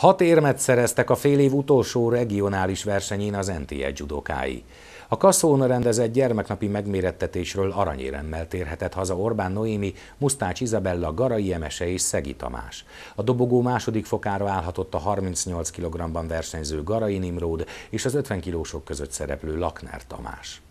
Hat érmet szereztek a fél év utolsó regionális versenyén az NTE judokái. A Kasszóna rendezett gyermeknapi megmérettetésről aranyéremmel térhetett haza Orbán Noémi, Musztács Izabella, Garai Emese és Szegi Tamás. A dobogó második fokára állhatott a 38 kg-ban versenyző Garai Nimród és az 50 kilósok között szereplő Lakner Tamás.